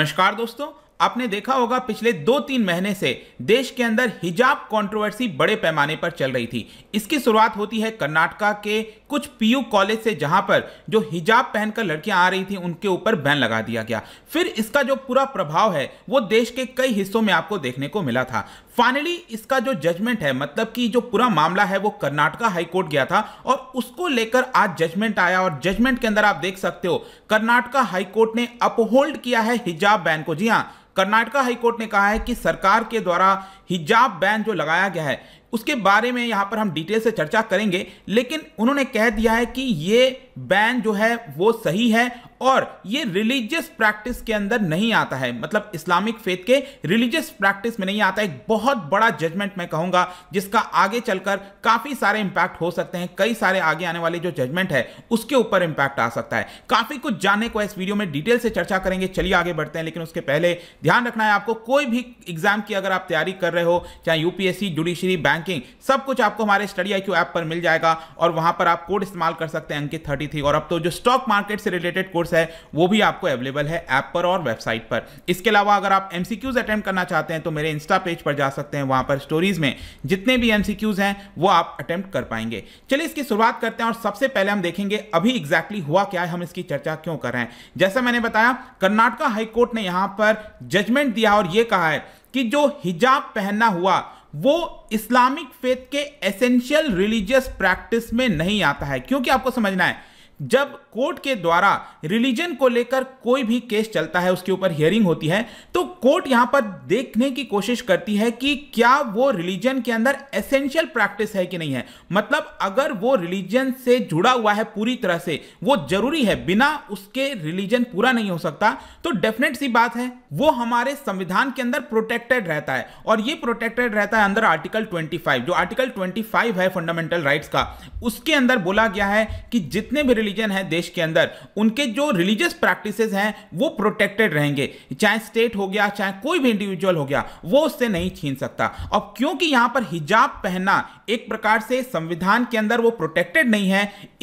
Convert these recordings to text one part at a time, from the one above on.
नमस्कार दोस्तों आपने देखा होगा पिछले दो तीन महीने से देश के अंदर हिजाब कंट्रोवर्सी बड़े पैमाने पर चल रही थी इसकी शुरुआत होती है कर्नाटका के कुछ पीयू कॉलेज से जहां पर जो हिजाब पहनकर लड़कियां आ रही थी उनके ऊपर बैन लगा दिया गया फिर इसका जो पूरा प्रभाव है वो देश के कई हिस्सों में आपको देखने को मिला था फाइनली इसका जो जजमेंट है मतलब कि जो पूरा मामला है वो कर्नाटका हाईकोर्ट गया था और उसको लेकर आज जजमेंट आया और जजमेंट के अंदर आप देख सकते हो कर्नाटका हाईकोर्ट ने अपहोल्ड किया है हिजाब बैन को जी हाँ कर्नाटका हाईकोर्ट ने कहा है कि सरकार के द्वारा हिजाब बैन जो लगाया गया है उसके बारे में यहां पर हम डिटेल से चर्चा करेंगे लेकिन उन्होंने कह दिया है कि ये बैन जो है वो सही है और ये रिलीजियस प्रैक्टिस के अंदर नहीं आता है मतलब इस्लामिक फेथ के रिलीजियस प्रैक्टिस में नहीं आता एक बहुत बड़ा जजमेंट मैं कहूंगा जिसका आगे चलकर काफ़ी सारे इंपैक्ट हो सकते हैं कई सारे आगे आने वाले जो जजमेंट है उसके ऊपर इंपैक्ट आ सकता है काफ़ी कुछ जानने को इस वीडियो में डिटेल से चर्चा करेंगे चलिए आगे बढ़ते हैं लेकिन उसके पहले ध्यान रखना है आपको कोई भी एग्जाम की अगर आप तैयारी कर रहे हो चाहे यूपीएससी जुडिशरी बैंकिंग सब कुछ आपको हमारे स्टडी आई ऐप पर मिल जाएगा और वहां पर आप कोड इस्तेमाल कर सकते हैं अंकित थर्टी और अब तो जो स्टॉक मार्केट से रिलेटेड कोर्स कोर्स है वो भी आपको अवेलेबल है ऐप पर और वेबसाइट पर इसके अलावा अगर आप एम सी करना चाहते हैं तो मेरे इंस्टा पेज पर जा सकते हैं वहां पर स्टोरीज में जितने भी एम हैं वो आप अटैम्प्ट कर पाएंगे चलिए इसकी शुरुआत करते हैं और सबसे पहले हम देखेंगे अभी एग्जैक्टली exactly हुआ क्या है हम इसकी चर्चा क्यों कर रहे हैं जैसा मैंने बताया कर्नाटका हाईकोर्ट ने यहां पर जजमेंट दिया और यह कहा है कि जो हिजाब पहनना हुआ वो इस्लामिक फेथ के एसेंशियल रिलीजियस प्रैक्टिस में नहीं आता है क्योंकि आपको समझना है जब कोर्ट के द्वारा रिलीजन को लेकर कोई भी केस चलता है उसके ऊपर हियरिंग होती है तो कोर्ट यहां पर देखने की कोशिश करती है कि क्या वो रिलीजन के अंदर एसेंशियल प्रैक्टिस है कि नहीं है मतलब अगर वो रिलीजन से जुड़ा हुआ है पूरी तरह से वो जरूरी है बिना उसके रिलीजन पूरा नहीं हो सकता तो डेफिनेट सी बात है वो हमारे संविधान के अंदर प्रोटेक्टेड रहता है और ये प्रोटेक्टेड रहता है अंदर आर्टिकल ट्वेंटी जो आर्टिकल ट्वेंटी है फंडामेंटल राइट्स का उसके अंदर बोला गया है कि जितने भी रिलीजन है देश के अंदर उनके जो रिलीजियस प्रैक्टिसेस हैं वो प्रोटेक्टेड रहेंगे चाहे स्टेट हो गया चाहे कोई भी इंडिविजुअल हो गया वो उससे नहीं छीन सकता अब क्योंकि यहां पर हिजाब पहनना एक प्रकार से संविधान के अंदर वो प्रोटेक्टेड नहीं है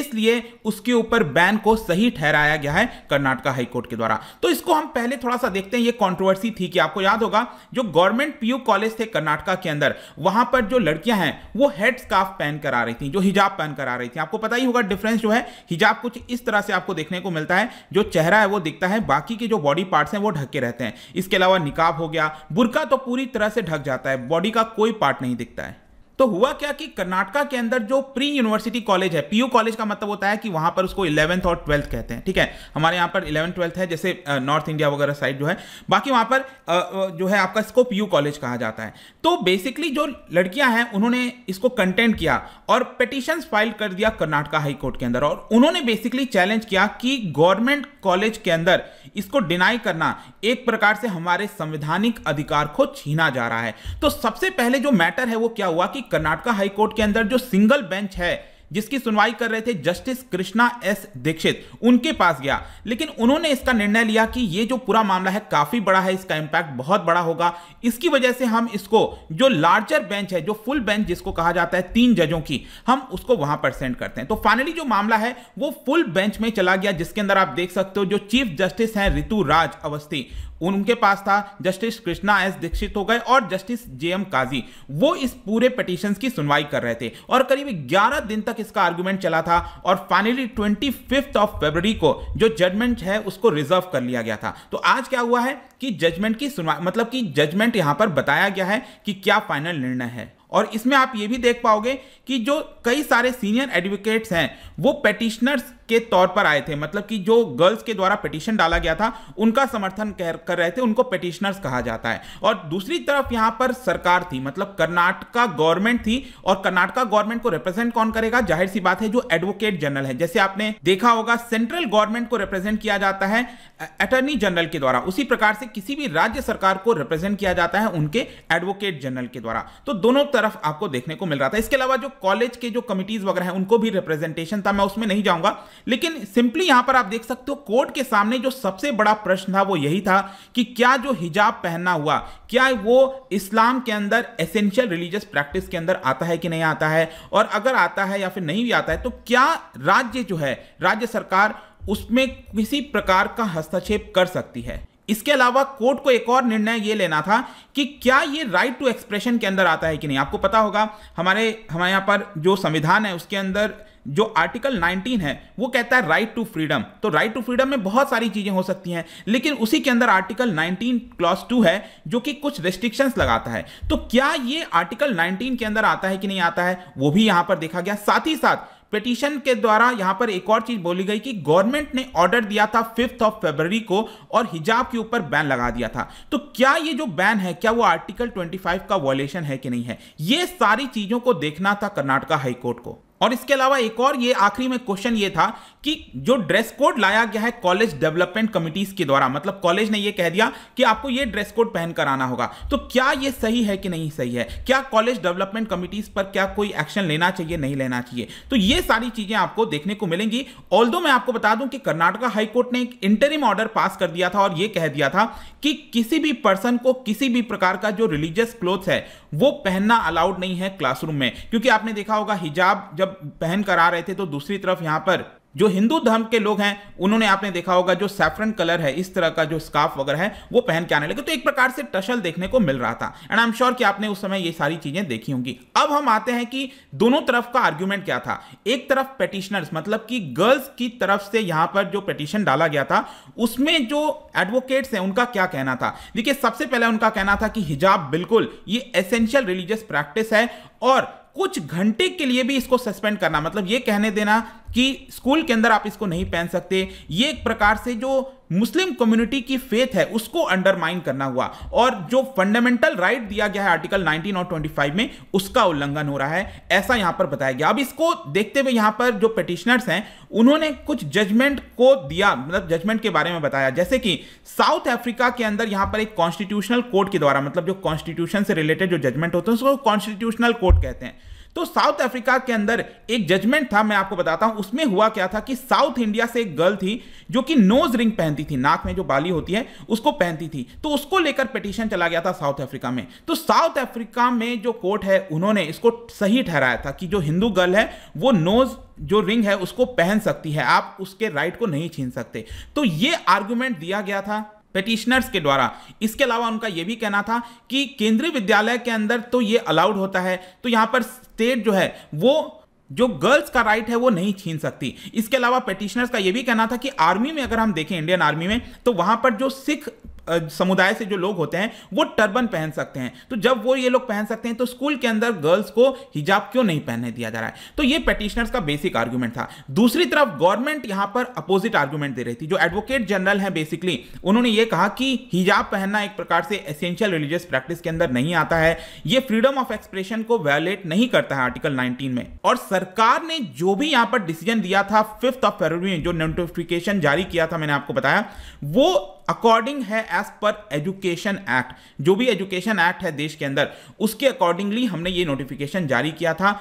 इसलिए उसके ऊपर बैन को सही ठहराया गया है कर्नाटका हाईकोर्ट के द्वारा तो इसको हम पहले थोड़ा सा देखते हैं ये कॉन्ट्रोवर्सी थी कि आपको याद होगा जो गवर्नमेंट पीयू कॉलेज थे कर्नाटका के अंदर वहां पर जो लड़कियां हैं वो हेड स्कार्फ पहन कर आ रही थी जो हिजाब पहन कर आ रही थी आपको पता ही होगा डिफरेंस जो है हिजाब आप कुछ इस तरह से आपको देखने को मिलता है जो चेहरा है वो दिखता है बाकी के जो बॉडी पार्ट्स हैं वो ढके रहते हैं इसके अलावा निकाब हो गया बुरका तो पूरी तरह से ढक जाता है बॉडी का कोई पार्ट नहीं दिखता है तो हुआ क्या कि कर्नाटका के अंदर जो प्री यूनिवर्सिटी कॉलेज है पीयू कॉलेज का मतलब होता है कि वहां पर उसको इलेवंथ और ट्वेल्थ कहते हैं ठीक है हमारे यहां पर इलेवंथ ट्वेल्थ है जैसे नॉर्थ इंडिया वगैरह साइड जो है बाकी वहां पर जो है आपका इसको पीयू कॉलेज कहा जाता है तो बेसिकली जो लड़कियां हैं उन्होंने इसको कंटेंट किया और पिटिशन फाइल कर दिया कर्नाटका हाईकोर्ट के अंदर और उन्होंने बेसिकली चैलेंज किया कि गवर्नमेंट कॉलेज के अंदर इसको डिनाई करना एक प्रकार से हमारे संवैधानिक अधिकार को छीना जा रहा है तो सबसे पहले जो मैटर है वो क्या हुआ कि कर्नाटका हाई कोर्ट के अंदर जो सिंगल बेंच है जिसकी सुनवाई कर रहे थे जस्टिस कृष्णा एस दीक्षित उनके पास गया लेकिन उन्होंने इसका निर्णय लिया कि ये जो पूरा मामला है काफी बड़ा है इसका इंपैक्ट बहुत बड़ा होगा इसकी वजह से हम इसको जो लार्जर बेंच है जो फुल बेंच जिसको कहा जाता है तीन जजों की हम उसको वहां पर सेंड करते हैं तो फाइनली जो मामला है वो फुल बेंच में चला गया जिसके अंदर आप देख सकते हो जो चीफ जस्टिस हैं ऋतु राज अवस्थी उनके पास था जस्टिस कृष्णा एस दीक्षित हो गए और जस्टिस जे एम काजी वो इस पूरे पटिशन की सुनवाई कर रहे थे और करीब 11 दिन तक इसका आर्ग्यूमेंट चला था और फाइनली ट्वेंटी ऑफ फेबररी को जो जजमेंट है उसको रिजर्व कर लिया गया था तो आज क्या हुआ है कि जजमेंट की सुनवाई मतलब कि जजमेंट यहां पर बताया गया है कि क्या फाइनल निर्णय है और इसमें आप ये भी देख पाओगे कि जो कई सारे सीनियर एडवोकेट्स हैं वो पेटिशनर्स के तौर पर आए थे मतलब कि जो गर्ल्स के द्वारा पिटिशन डाला गया था उनका समर्थन कर रहे थे उनको पिटिशनर्स कहा जाता है और दूसरी तरफ यहां पर सरकार थी मतलब कर्नाटका गवर्नमेंट थी और कर्नाटका गवर्नमेंट को रिप्रेजेंट कौन करेगा जाहिर सी बात है जो एडवोकेट जनरल है जैसे आपने देखा होगा सेंट्रल गवर्नमेंट को रिप्रेजेंट किया जाता है अटर्नी जनरल के द्वारा उसी प्रकार से किसी भी राज्य सरकार को रिप्रेजेंट किया जाता है उनके एडवोकेट जनरल के द्वारा तो दोनों तरफ आपको देखने को मिल रहा था इसके अलावा जो कॉलेज के जो कमिटीज वगैरह हैं उनको भी रिप्रेजेंटेशन था मैं उसमें नहीं जाऊंगा लेकिन सिंपली यहां पर आप देख सकते हो कोर्ट के सामने जो सबसे बड़ा प्रश्न था वो यही था कि क्या जो हिजाब पहनना हुआ क्या वो इस्लाम के अंदर एसेंशियल रिलीजियस प्रैक्टिस के अंदर आता है कि नहीं आता है और अगर आता है या फिर नहीं भी आता है तो क्या राज्य जो है राज्य सरकार उसमें किसी प्रकार का हस्तक्षेप कर सकती है इसके अलावा कोर्ट को एक और निर्णय यह लेना था कि क्या ये राइट टू एक्सप्रेशन के अंदर आता है कि नहीं आपको पता होगा हमारे हमारे यहां पर जो संविधान है उसके अंदर जो आर्टिकल 19 है वो कहता है राइट टू फ्रीडम तो राइट टू फ्रीडम में बहुत सारी चीज़ें हो सकती हैं लेकिन उसी के अंदर आर्टिकल 19 क्लॉस 2 है जो कि कुछ रेस्ट्रिक्शंस लगाता है तो क्या ये आर्टिकल 19 के अंदर आता है कि नहीं आता है वो भी यहां पर देखा गया साथ ही साथ पिटिशन के द्वारा यहां पर एक और चीज बोली गई कि गवर्नमेंट ने ऑर्डर दिया था फिफ्थ ऑफ फेब्रवरी को और हिजाब के ऊपर बैन लगा दिया था तो क्या ये जो बैन है क्या वो आर्टिकल 25 का वॉलेशन है कि नहीं है ये सारी चीजों को देखना था कर्नाटका हाईकोर्ट को और इसके अलावा एक और ये आखिरी में क्वेश्चन ये था कि जो ड्रेस कोड लाया गया है कॉलेज डेवलपमेंट कमिटीज के द्वारा मतलब कॉलेज ने ये कह दिया कि आपको ये ड्रेस कोड पहन कर आना होगा तो क्या ये सही है कि नहीं सही है क्या कॉलेज डेवलपमेंट कमिटीज पर क्या कोई एक्शन लेना चाहिए नहीं लेना चाहिए तो ये सारी चीजें आपको देखने को मिलेंगी ऑल मैं आपको बता दूं कि कर्नाटका हाईकोर्ट ने एक इंटरिम ऑर्डर पास कर दिया था और यह कह दिया था कि किसी भी पर्सन को किसी भी प्रकार का जो रिलीजियस क्लोथ है वो पहनना अलाउड नहीं है क्लासरूम में क्योंकि आपने देखा होगा हिजाब जब पहन कर आ रहे थे तो दूसरी तरफ यहाँ पर जो हिंदू धर्म के लोग हैं उन्होंने आपने देखा होगा जो सैफरन कलर है इस तरह का जो स्काफ वगैरह है वो पहन के आने लगे तो एक प्रकार से टशल देखने को मिल रहा था एंड आई एम श्योर कि आपने उस समय ये सारी चीजें देखी होंगी अब हम आते हैं कि दोनों तरफ का आर्ग्यूमेंट क्या था एक तरफ पेटिशनर्स मतलब कि गर्ल्स की तरफ से यहां पर जो पेटिशन डाला गया था उसमें जो एडवोकेट्स हैं उनका क्या कहना था देखिए सबसे पहले उनका कहना था कि हिजाब बिल्कुल ये एसेंशियल रिलीजियस प्रैक्टिस है और कुछ घंटे के लिए भी इसको सस्पेंड करना मतलब ये कहने देना कि स्कूल के अंदर आप इसको नहीं पहन सकते ये एक प्रकार से जो मुस्लिम कम्युनिटी की फेथ है उसको अंडरमाइन करना हुआ और जो फंडामेंटल राइट दिया गया है आर्टिकल 19 और 25 में उसका उल्लंघन हो रहा है ऐसा यहां पर बताया गया अब इसको देखते हुए यहां पर जो पिटिशनर्स हैं उन्होंने कुछ जजमेंट को दिया मतलब जजमेंट के बारे में बताया जैसे कि साउथ अफ्रीका के अंदर यहां पर एक कॉन्स्टिट्यूशनल कोर्ट के द्वारा मतलब जो कॉन्स्टिट्यूशन से रिलेटेड जो जजमेंट होते हैं उसको कॉन्स्टिट्यूशनल कोर्ट कहते हैं तो साउथ अफ्रीका के अंदर एक जजमेंट था मैं आपको बताता हूं उसमें हुआ क्या था कि साउथ इंडिया से एक गर्ल थी जो कि नोज रिंग पहनती थी नाक में जो बाली होती है उसको पहनती थी तो उसको लेकर पिटिशन चला गया था साउथ अफ्रीका में तो साउथ अफ्रीका में जो कोर्ट है उन्होंने इसको सही ठहराया था कि जो हिंदू गर्ल है वो नोज जो रिंग है उसको पहन सकती है आप उसके राइट को नहीं छीन सकते तो ये आर्ग्यूमेंट दिया गया था पिटिशनर्स के द्वारा इसके अलावा उनका यह भी कहना था कि केंद्रीय विद्यालय के अंदर तो ये अलाउड होता है तो यहां पर स्टेट जो है वो जो गर्ल्स का राइट है वो नहीं छीन सकती इसके अलावा पेटिशनर्स का ये भी कहना था कि आर्मी में अगर हम देखें इंडियन आर्मी में तो वहां पर जो सिख समुदाय से जो लोग होते हैं वो टर्बन पहन सकते हैं तो जब वो ये लोग पहन सकते हैं तो स्कूल के अंदर गर्ल्स को हिजाब क्यों नहीं पहनने दिया जा रहा है तो ये पेटिशनर्स का बेसिक आर्ग्यूमेंट था दूसरी तरफ गवर्नमेंट यहां पर अपोजिट आर्ग्यूमेंट दे रही थी जो एडवोकेट जनरल है बेसिकली उन्होंने ये कहा कि हिजाब पहनना एक प्रकार से एसेंशियल रिलीजियस प्रैक्टिस के अंदर नहीं आता है ये फ्रीडम ऑफ एक्सप्रेशन को वायोलेट नहीं करता है आर्टिकल नाइनटीन में और सरकार ने जो भी यहां पर डिसीजन दिया था फिफ्थ ऑफ फरवरी में जो नोटिफिकेशन जारी किया था मैंने आपको बताया वो अकॉर्डिंग है एज पर एजुकेशन एक्ट जो भी एजुकेशन एक्ट है देश के अंदर उसके अकॉर्डिंगली हमने ये नोटिफिकेशन जारी किया था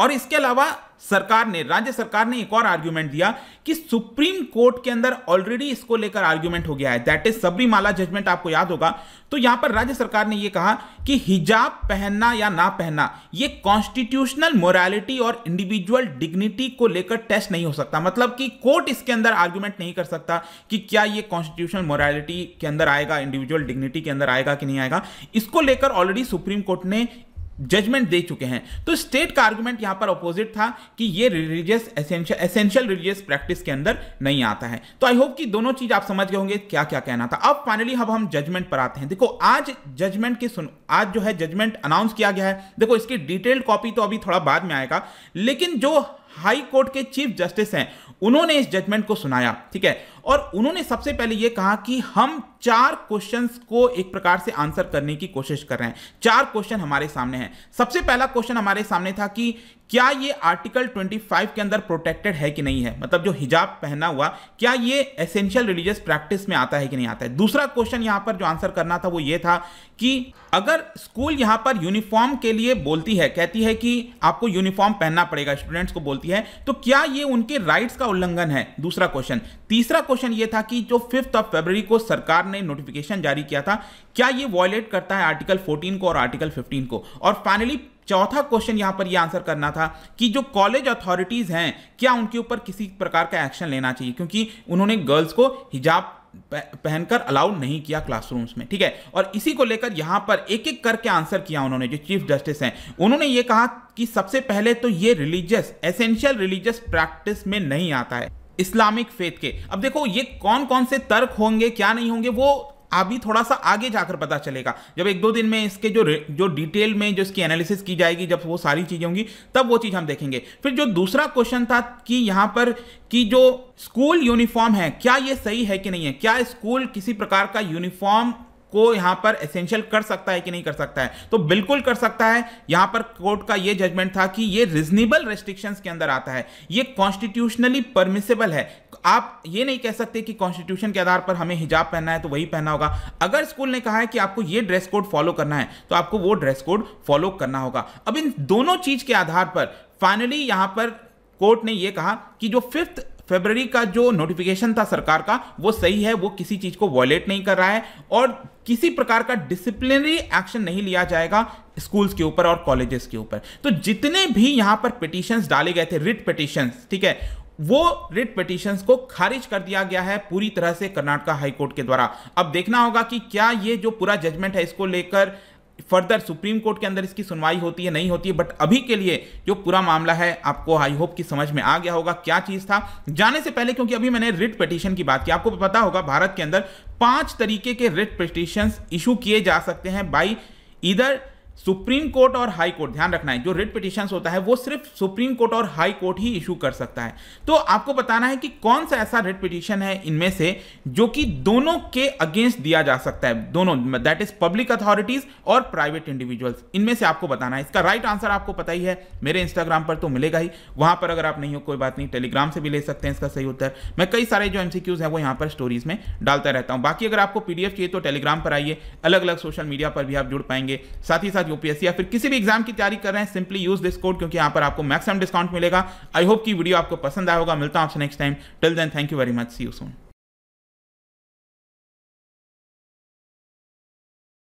और इसके अलावा सरकार ने राज्य सरकार ने एक और आर्ग्यूमेंट दिया कि सुप्रीम कोर्ट के अंदर ऑलरेडी इसको लेकर आर्ग्यूमेंट हो गया है दैट इज सबरीमाला जजमेंट आपको याद होगा तो यहां पर राज्य सरकार ने यह कहा कि हिजाब पहनना या ना पहनना यह कॉन्स्टिट्यूशनल मोरालिटी और इंडिविजुअल डिग्निटी को लेकर टेस्ट नहीं हो सकता मतलब कि कोर्ट इसके अंदर आर्ग्यूमेंट नहीं कर सकता कि क्या यह कॉन्स्टिट्यूशनल मोरालिटी के अंदर आएगा इंडिविजुअल डिग्निटी के अंदर आएगा कि नहीं आएगा इसको लेकर ऑलरेडी सुप्रीम कोर्ट ने जजमेंट दे चुके हैं तो स्टेट का आर्गूमेंट यहां पर अपोजिट था कि ये religious essential essential religious practice के अंदर नहीं आता है तो आई होप कि दोनों चीज आप समझ गए होंगे क्या क्या कहना था अब फाइनली अब हम जजमेंट पर आते हैं देखो आज जजमेंट की सुन आज जो है जजमेंट अनाउंस किया गया है देखो इसकी डिटेल्ड कॉपी तो अभी थोड़ा बाद में आएगा लेकिन जो हाई कोर्ट के चीफ जस्टिस हैं उन्होंने इस जजमेंट को सुनाया ठीक है और उन्होंने सबसे पहले यह कहा कि हम चार क्वेश्चंस को एक प्रकार से आंसर करने की कोशिश कर रहे हैं चार क्वेश्चन हमारे सामने हैं सबसे पहला क्वेश्चन हमारे सामने था कि क्या ये आर्टिकल 25 के अंदर प्रोटेक्टेड है कि नहीं है मतलब जो हिजाब पहना हुआ क्या ये एसेंशियल रिलीजियस प्रैक्टिस में आता है कि नहीं आता है दूसरा क्वेश्चन यहां पर जो आंसर करना था वो ये था कि अगर स्कूल यहां पर यूनिफॉर्म के लिए बोलती है कहती है कि आपको यूनिफॉर्म पहनना पड़ेगा स्टूडेंट्स को बोलती है तो क्या ये उनके राइट्स का उल्लंघन है दूसरा क्वेश्चन तीसरा क्वेश्चन ये था कि जो फिफ्थ ऑफ फेबररी को सरकार ने नोटिफिकेशन जारी किया था क्या ये वॉयलेट करता है आर्टिकल 14 को और आर्टिकल 15 को और फाइनली चौथा क्वेश्चन यहां पर यह आंसर करना था कि जो कॉलेज अथॉरिटीज हैं क्या उनके ऊपर किसी प्रकार का एक्शन लेना चाहिए क्योंकि उन्होंने गर्ल्स को हिजाब पहनकर अलाउड नहीं किया क्लासरूम्स में ठीक है और इसी को लेकर यहां पर एक एक करके आंसर किया उन्होंने जो चीफ जस्टिस हैं उन्होंने ये कहा कि सबसे पहले तो ये रिलीजियस एसेंशियल रिलीजियस प्रैक्टिस में नहीं आता है इस्लामिक फेथ के अब देखो ये कौन कौन से तर्क होंगे क्या नहीं होंगे वो अभी थोड़ा सा आगे जाकर पता चलेगा जब एक दो दिन में इसके जो जो डिटेल में जो इसकी एनालिसिस की जाएगी जब वो सारी चीज़ें होंगी तब वो चीज़ हम देखेंगे फिर जो दूसरा क्वेश्चन था कि यहाँ पर कि जो स्कूल यूनिफॉर्म है क्या ये सही है कि नहीं है क्या स्कूल किसी प्रकार का यूनिफॉर्म को यहां पर एसेंशियल कर सकता है कि नहीं कर सकता है तो बिल्कुल कर सकता है यहां पर कोर्ट का यह जजमेंट था कि यह रिजनेबल रेस्ट्रिक्शंस के अंदर आता है यह कॉन्स्टिट्यूशनली परमिसेबल है आप ये नहीं कह सकते कि कॉन्स्टिट्यूशन के आधार पर हमें हिजाब पहनना है तो वही पहनना होगा अगर स्कूल ने कहा है कि आपको ये ड्रेस कोड फॉलो करना है तो आपको वो ड्रेस कोड फॉलो करना होगा अब इन दोनों चीज के आधार पर फाइनली यहां पर कोर्ट ने यह कहा कि जो फिफ्थ फेबररी का जो नोटिफिकेशन था सरकार का वो सही है वो किसी चीज़ को वॉयलेट नहीं कर रहा है और किसी प्रकार का डिसिप्लिनरी एक्शन नहीं लिया जाएगा स्कूल्स के ऊपर और कॉलेजेस के ऊपर तो जितने भी यहां पर पिटिशंस डाले गए थे रिट पिटिशंस ठीक है वो रिट पिटिशन को खारिज कर दिया गया है पूरी तरह से कर्नाटका हाईकोर्ट के द्वारा अब देखना होगा कि क्या ये जो पूरा जजमेंट है इसको लेकर फर्दर सुप्रीम कोर्ट के अंदर इसकी सुनवाई होती है नहीं होती है बट अभी के लिए जो पूरा मामला है आपको आई होप कि समझ में आ गया होगा क्या चीज़ था जाने से पहले क्योंकि अभी मैंने रिट पटिशन की बात की आपको पता होगा भारत के अंदर पांच तरीके के रिट पटिशन इशू किए जा सकते हैं बाई इधर सुप्रीम कोर्ट और हाई कोर्ट ध्यान रखना है जो रिट पिटिशन होता है वो सिर्फ सुप्रीम कोर्ट और हाई कोर्ट ही इशू कर सकता है तो आपको बताना है कि कौन सा ऐसा रिट पिटिशन है इनमें से जो कि दोनों के अगेंस्ट दिया जा सकता है दोनों दैट इज पब्लिक अथॉरिटीज और प्राइवेट इंडिविजुअल्स इनमें से आपको बताना है इसका राइट आंसर आपको पता ही है मेरे इंस्टाग्राम पर तो मिलेगा ही वहां पर अगर आप नहीं हो कोई बात नहीं टेलीग्राम से भी ले सकते हैं इसका सही उत्तर मैं कई सारे जो एमसीक्यूज हैं वो यहाँ पर स्टोरीज में डालता रहता हूँ बाकी अगर आपको पीडीएफ चाहिए तो टेलीग्राम पर आइए अलग अलग सोशल मीडिया पर भी आप जुड़ पाएंगे साथ ही साथ यूपीएससी या फिर किसी भी एग्जाम की तैयारी कर रहे हैं सिंपली यूज दिस कोड क्योंकि यहां पर आपको मैक्सिमम डिस्काउंट मिलेगा आई होप कि वीडियो आपको पसंद आया होगा मिलता हूं आपसे next time till then thank you very much see you soon